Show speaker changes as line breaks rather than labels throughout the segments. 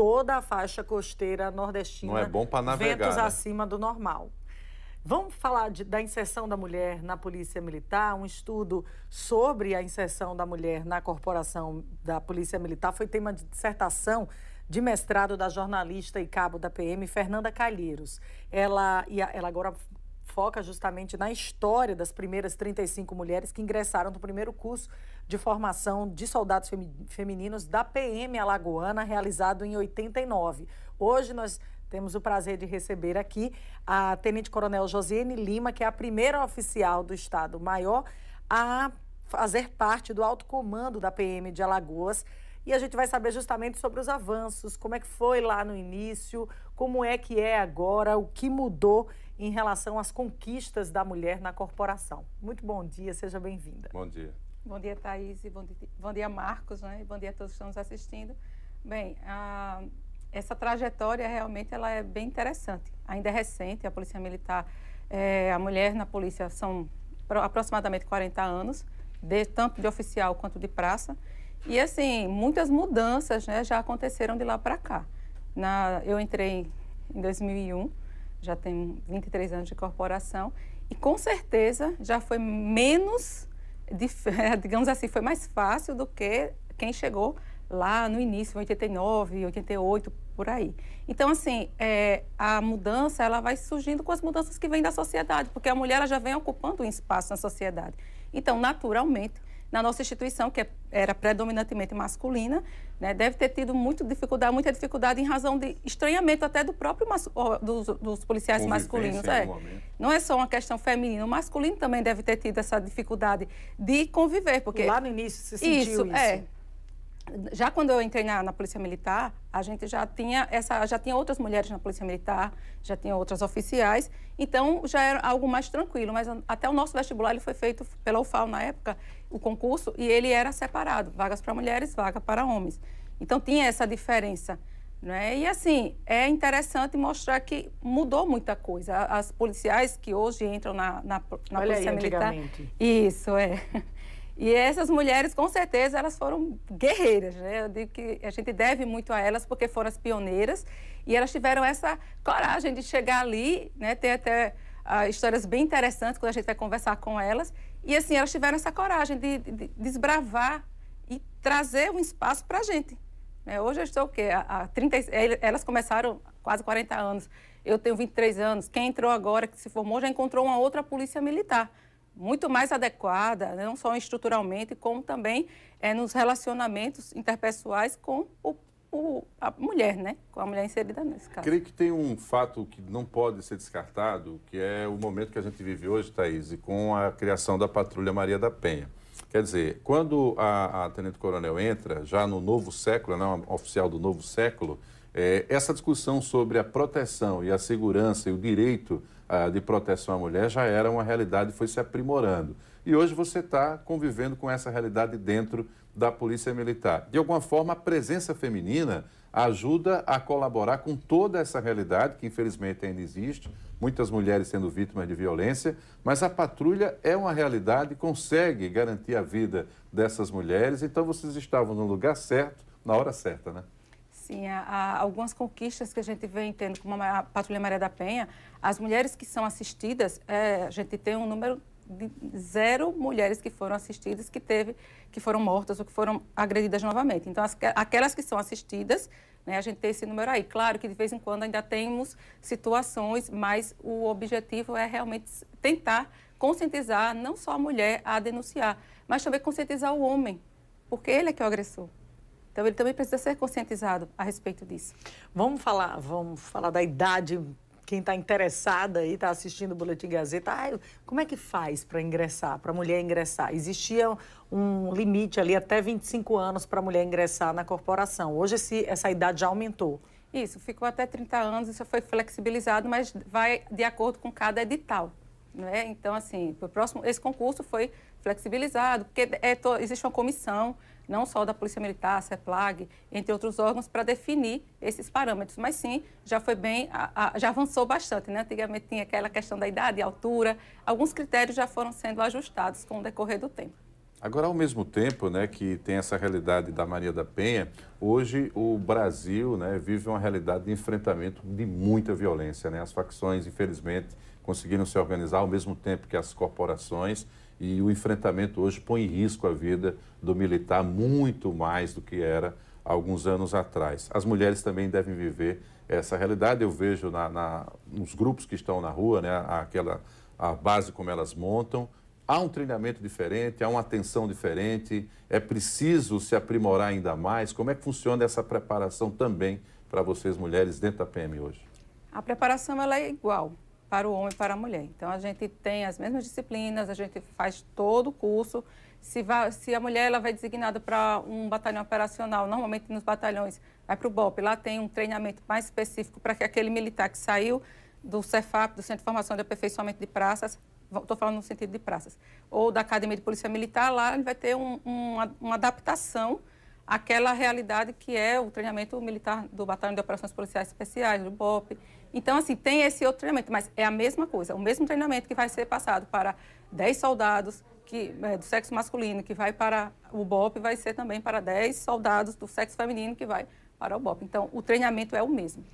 toda a faixa costeira nordestina. Não é bom para navegar. Ventos né? acima do normal. Vamos falar de, da inserção da mulher na Polícia Militar. Um estudo sobre a inserção da mulher na corporação da Polícia Militar foi tema de dissertação de mestrado da jornalista e cabo da PM Fernanda Calheiros. Ela, ela agora foca justamente na história das primeiras 35 mulheres que ingressaram no primeiro curso de formação de soldados femi femininos da PM Alagoana, realizado em 89. Hoje nós temos o prazer de receber aqui a Tenente Coronel Josiane Lima, que é a primeira oficial do Estado Maior a fazer parte do alto comando da PM de Alagoas. E a gente vai saber justamente sobre os avanços, como é que foi lá no início, como é que é agora, o que mudou em relação às conquistas da mulher na corporação. Muito bom dia, seja bem-vinda. Bom dia. Bom dia,
Thaís, bom dia, bom dia Marcos, né? bom dia a todos que estão nos assistindo. Bem, a, essa trajetória realmente ela é bem interessante. Ainda é recente, a Polícia Militar, é, a mulher na polícia são aproximadamente 40 anos, de, tanto de oficial quanto de praça. E assim, muitas mudanças né, já aconteceram de lá para cá. Na, eu entrei em 2001 já tem 23 anos de corporação e com certeza já foi menos, é, digamos assim, foi mais fácil do que quem chegou lá no início, 89, 88, por aí. Então, assim, é, a mudança ela vai surgindo com as mudanças que vêm da sociedade, porque a mulher ela já vem ocupando um espaço na sociedade. Então, naturalmente, na nossa instituição, que é, era predominantemente masculina, né, deve ter tido muita dificuldade, muita dificuldade em razão de estranhamento até do próprio dos, dos policiais masculinos. É. Não é só uma questão feminina, o masculino também deve ter tido essa dificuldade de conviver, porque lá no início se sentiu isso. isso. É, já quando eu entrei na, na, polícia militar a gente já tinha essa já tinha outras mulheres na polícia militar já tinha outras oficiais então já era algo mais tranquilo mas até o nosso vestibular ele foi feito pela UFAO na época o concurso e ele era separado, vagas para mulheres, vaga para homens. Então tinha essa diferença. Né? E assim, é interessante mostrar que mudou muita coisa. As policiais que hoje entram na, na, na Olha Polícia aí, Militar. Isso, é. E essas mulheres, com certeza, elas foram guerreiras, né? Eu digo que a gente deve muito a elas porque foram as pioneiras e elas tiveram essa coragem de chegar ali, né? Tem até uh, histórias bem interessantes quando a gente vai conversar com elas e assim, elas tiveram essa coragem de, de desbravar e trazer um espaço para a gente. Né? Hoje eu estou o quê? a há 30, elas começaram quase 40 anos. Eu tenho 23 anos. Quem entrou agora, que se formou, já encontrou uma outra polícia militar. Muito mais adequada, né? não só estruturalmente, como também é, nos relacionamentos interpessoais com o o, a mulher, né? Com a mulher inserida nesse caso. Creio
que tem um fato que não pode ser descartado, que é o momento que a gente vive hoje, Thaís, com a criação da Patrulha Maria da Penha. Quer dizer, quando a, a Tenente Coronel entra, já no novo século, não, né, oficial do novo século, é, essa discussão sobre a proteção e a segurança e o direito ah, de proteção à mulher já era uma realidade e foi se aprimorando. E hoje você está convivendo com essa realidade dentro da Polícia Militar. De alguma forma, a presença feminina ajuda a colaborar com toda essa realidade que infelizmente ainda existe, muitas mulheres sendo vítimas de violência, mas a patrulha é uma realidade, consegue garantir a vida dessas mulheres, então vocês estavam no lugar certo, na hora certa, né?
Sim, há algumas conquistas que a gente vem tendo, como a Patrulha Maria da Penha, as mulheres que são assistidas, é, a gente tem um número de zero mulheres que foram assistidas que teve, que foram mortas ou que foram agredidas novamente. Então, as, aquelas que são assistidas, né, a gente tem esse número aí. Claro que de vez em quando ainda temos situações, mas o objetivo é realmente tentar conscientizar não só a mulher a denunciar, mas também conscientizar o homem, porque ele é que é o agressor. Então ele também precisa ser conscientizado a respeito disso.
Vamos falar, vamos falar da idade quem está interessada e está assistindo o Boletim Gazeta, ah, como é que faz para ingressar, para a mulher ingressar? Existia um limite ali até 25 anos para a mulher ingressar na corporação. Hoje esse, essa idade já aumentou.
Isso, ficou até 30 anos, isso foi flexibilizado, mas vai de acordo com cada edital. Né? Então, assim, o próximo, esse concurso foi flexibilizado, porque é to, existe uma comissão, não só da Polícia Militar, a CEPLAG, entre outros órgãos, para definir esses parâmetros. Mas sim, já foi bem, a, a, já avançou bastante. Né? Antigamente tinha aquela questão da idade, altura, alguns critérios já foram sendo ajustados com o decorrer do tempo.
Agora, ao mesmo tempo né, que tem essa realidade da Maria da Penha, hoje o Brasil né, vive uma realidade de enfrentamento de muita violência. Né? As facções, infelizmente, conseguiram se organizar ao mesmo tempo que as corporações e o enfrentamento hoje põe em risco a vida do militar muito mais do que era alguns anos atrás. As mulheres também devem viver essa realidade. Eu vejo na, na, nos grupos que estão na rua, né, aquela a base como elas montam. Há um treinamento diferente, há uma atenção diferente, é preciso se aprimorar ainda mais. Como é que funciona essa preparação também para vocês mulheres dentro da PM hoje?
A preparação ela é igual, para o homem e para a mulher. Então, a gente tem as mesmas disciplinas, a gente faz todo o curso. Se, vai, se a mulher ela vai designada para um batalhão operacional, normalmente nos batalhões, vai para o BOP, lá tem um treinamento mais específico para que aquele militar que saiu do Cefap, do Centro de Formação de Aperfeiçoamento de Praças, estou falando no sentido de praças, ou da Academia de Polícia Militar, lá ele vai ter um, um, uma adaptação aquela realidade que é o treinamento militar do Batalhão de Operações Policiais Especiais, do BOP. Então, assim, tem esse outro treinamento, mas é a mesma coisa, é o mesmo treinamento que vai ser passado para 10 soldados que, é, do sexo masculino que vai para o BOP, vai ser também para 10 soldados do sexo feminino que vai para o BOP. Então, o treinamento
é o mesmo.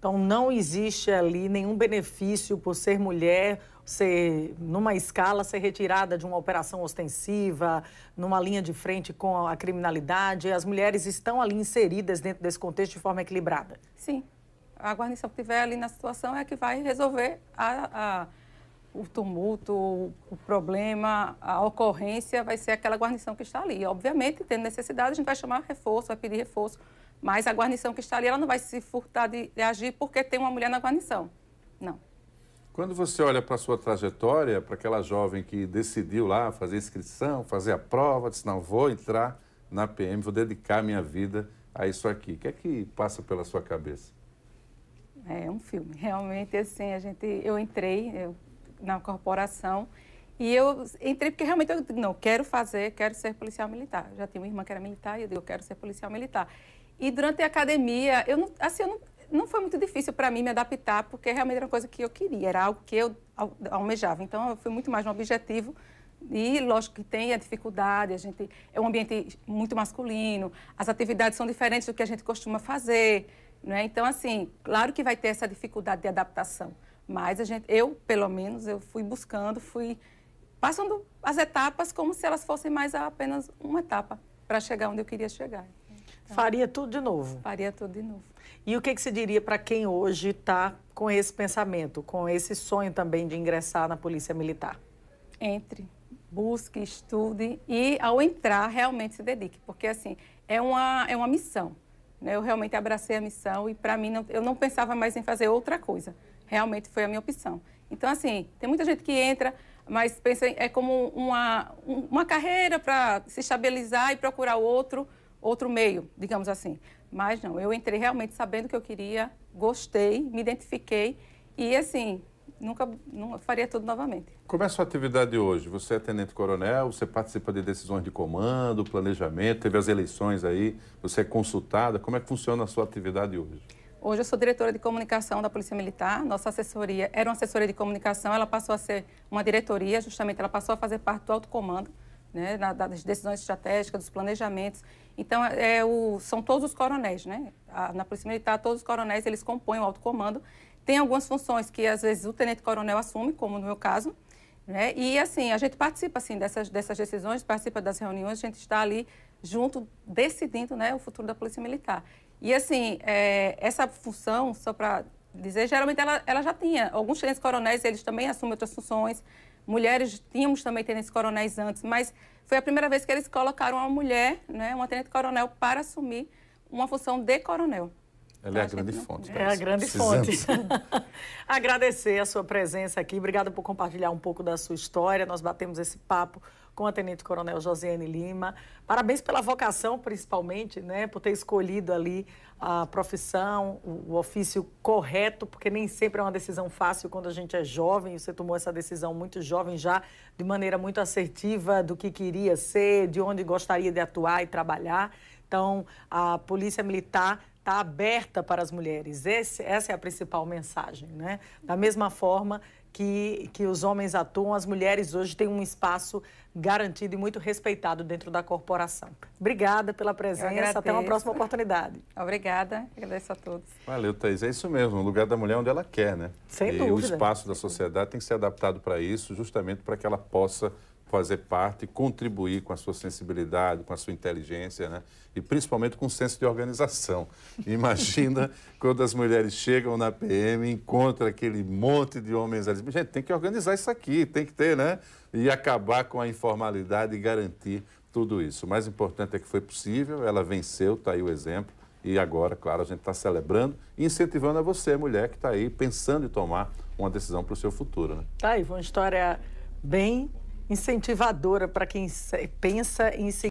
Então, não existe ali nenhum benefício por ser mulher ser, numa escala, ser retirada de uma operação ostensiva, numa linha de frente com a criminalidade? As mulheres estão ali inseridas dentro desse contexto de forma equilibrada?
Sim. A guarnição que estiver ali na situação é a que vai resolver a, a, o tumulto, o problema, a ocorrência, vai ser aquela guarnição que está ali. Obviamente, tendo necessidade, a gente vai chamar reforço, vai pedir reforço, mas a guarnição que está ali, ela não vai se furtar de, de agir porque tem uma mulher na guarnição. Não.
Quando você olha para a sua trajetória, para aquela jovem que decidiu lá fazer inscrição, fazer a prova, disse: não, vou entrar na PM, vou dedicar minha vida a isso aqui. O que é que passa pela sua cabeça?
É, é um filme. Realmente, assim, a gente, eu entrei eu, na corporação e eu entrei porque realmente eu não quero fazer, quero ser policial militar. já tinha uma irmã que era militar e eu digo, eu quero ser policial militar. E durante a academia, eu não, assim, eu não, não foi muito difícil para mim me adaptar, porque realmente era uma coisa que eu queria, era algo que eu almejava. Então, eu fui muito mais no objetivo. E, lógico, que tem a dificuldade, a gente é um ambiente muito masculino, as atividades são diferentes do que a gente costuma fazer, né? Então, assim, claro que vai ter essa dificuldade de adaptação, mas a gente, eu, pelo menos, eu fui buscando, fui passando as etapas como se elas fossem mais apenas uma etapa para chegar onde eu queria chegar.
Tá. Faria tudo de novo.
Faria tudo de novo.
E o que, que você diria para quem hoje está com esse pensamento, com esse sonho também de ingressar na Polícia Militar?
Entre, busque, estude e, ao entrar, realmente se dedique, porque assim é uma, é uma missão. Né? Eu realmente abracei a missão e, para mim, não, eu não pensava mais em fazer outra coisa. Realmente foi a minha opção. Então, assim, tem muita gente que entra, mas pensa é como uma, uma carreira para se estabilizar e procurar outro outro meio, digamos assim. Mas não, eu entrei realmente sabendo o que eu queria, gostei, me identifiquei e assim, nunca, nunca faria tudo novamente.
Como é a sua atividade hoje? Você é tenente-coronel, você participa de decisões de comando, planejamento, teve as eleições aí, você é consultada. Como é que funciona a sua atividade hoje?
Hoje eu sou diretora de comunicação da Polícia Militar. Nossa assessoria era uma assessoria de comunicação, ela passou a ser uma diretoria, justamente ela passou a fazer parte do alto comando né, das decisões estratégicas, dos planejamentos. Então, é, é o, são todos os coronéis, né? A, na Polícia Militar, todos os coronéis, eles compõem o alto comando. Tem algumas funções que, às vezes, o tenente-coronel assume, como no meu caso, né? E, assim, a gente participa, assim, dessas, dessas decisões, participa das reuniões, a gente está ali junto, decidindo, né, o futuro da Polícia Militar. E, assim, é, essa função, só para dizer, geralmente ela, ela já tinha. Alguns tenentes-coronéis, eles também assumem outras funções, mulheres, tínhamos também tenentes coronéis antes, mas foi a primeira vez que eles colocaram uma mulher, né, uma tenente coronel, para assumir uma função de coronel.
Ela é a grande fonte. É a grande fonte.
Agradecer a sua presença aqui. Obrigada por compartilhar um pouco da sua história. Nós batemos esse papo com a Tenente Coronel Josiane Lima. Parabéns pela vocação, principalmente, né, por ter escolhido ali a profissão, o, o ofício correto, porque nem sempre é uma decisão fácil quando a gente é jovem. Você tomou essa decisão muito jovem já, de maneira muito assertiva do que queria ser, de onde gostaria de atuar e trabalhar. Então, a polícia militar está aberta para as mulheres. Esse, essa é a principal mensagem, né? Da mesma forma que, que os homens atuam, as mulheres hoje têm um espaço garantido e muito respeitado dentro da corporação. Obrigada pela presença, até uma próxima oportunidade. Obrigada, agradeço a todos.
Valeu, Thais. É isso mesmo, o lugar da mulher é onde ela quer, né? Sem e dúvida. E o espaço da sociedade tem que ser adaptado para isso, justamente para que ela possa fazer parte, contribuir com a sua sensibilidade, com a sua inteligência, né? E principalmente com o senso de organização. Imagina quando as mulheres chegam na PM, encontram aquele monte de homens ali, gente, tem que organizar isso aqui, tem que ter, né? E acabar com a informalidade e garantir tudo isso. O mais importante é que foi possível, ela venceu, está aí o exemplo. E agora, claro, a gente está celebrando e incentivando a você, mulher, que está aí pensando em tomar uma decisão para o seu futuro. Né? Tá
aí, foi uma história bem incentivadora para quem pensa em seguir